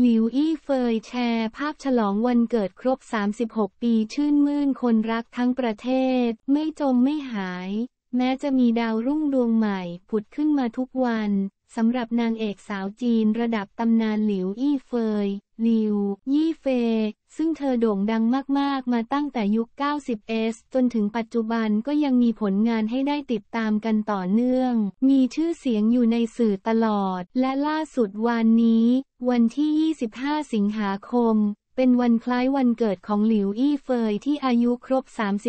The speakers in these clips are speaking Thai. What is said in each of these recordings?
หลิวอี้เฟย แชร์ภาพฉลองวันเกิดครบ 36 ปีชื่นมื่นคนรักทั้งประเทศ ไม่จมไม่หาย แม้จะมีดาวรุ่งดวงใหม่ ผุดขึ้นมาทุกวัน สำหรับนางเอกสาวจีนระดับตำนานหลิวอี้เฟยหลิว ยี่เฟยซึ่งเธอโด่งดังมากๆ มาตั้งแต่ยุค 90s จนถึงปัจจุบันก็ยังมีผลงานให้ได้ติดตามกันต่อเนื่อง มีชื่อเสียงอยู่ในสื่อตลอด และล่าสุดวันนี้ วันที่ 25 สิงหาคม เป็นวันคล้ายวันเกิดของหลิวอี้เฟยที่อายุครบ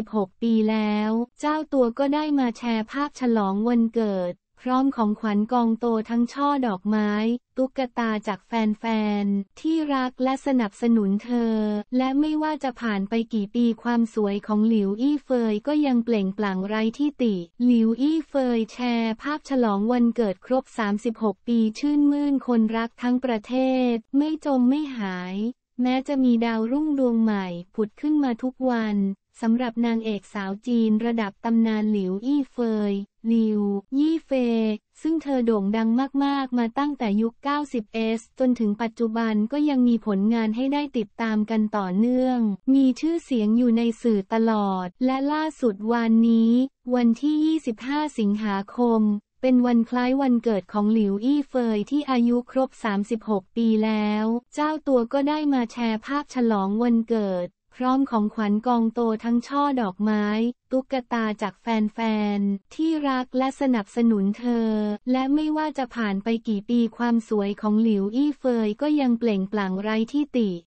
36 ปีแล้ว เจ้าตัวก็ได้มาแชร์ภาพฉลองวันเกิดพร้อมของขวัญกองโตทั้งช่อดอกไม้ ตุ๊กตาจากแฟนๆที่รักและสนับสนุนเธอ และไม่ว่าจะผ่านไปกี่ปีความสวยของหลิวอี้เฟย ก็ยังเปล่งปลั่งไร้ที่ติ หลิวอี้เฟย แชร์ภาพฉลองวันเกิดครบ 36 ปีชื่นมื่น คนรักทั้งประเทศ ไม่จมไม่หาย แม้จะมีดาวรุ่งดวงใหม่ผุดขึ้นมาทุกวันสำหรับนางเอกสาวจีนระดับตำนานหลิวอี้เฟยหลิวยี่เฟยอโด่งดังมากๆ มาตั้งแต่ยุค 90s จนถึงปัจจุบันก็ยังมีผลงานให้ได้ติดตามกันต่อเนื่อง มีชื่อเสียงอยู่ในสื่อตลอด และล่าสุดวันนี้ วันที่ 25 สิงหาคม เป็นวันคล้ายวันเกิดของหลิวอี้เฟยที่อายุครบ 36 ปีแล้ว เจ้าตัวก็ได้มาแชร์ภาพฉลองวันเกิดพร้อมของขวัญกองโตทั้งช่อดอกไม้ ตุ๊กตาจากแฟนๆ ที่รักและสนับสนุนเธอ และไม่ว่าจะผ่านไปกี่ปีความสวยของหลิวอี้เฟยก็ยังเปล่งปลั่งไร้ที่ติ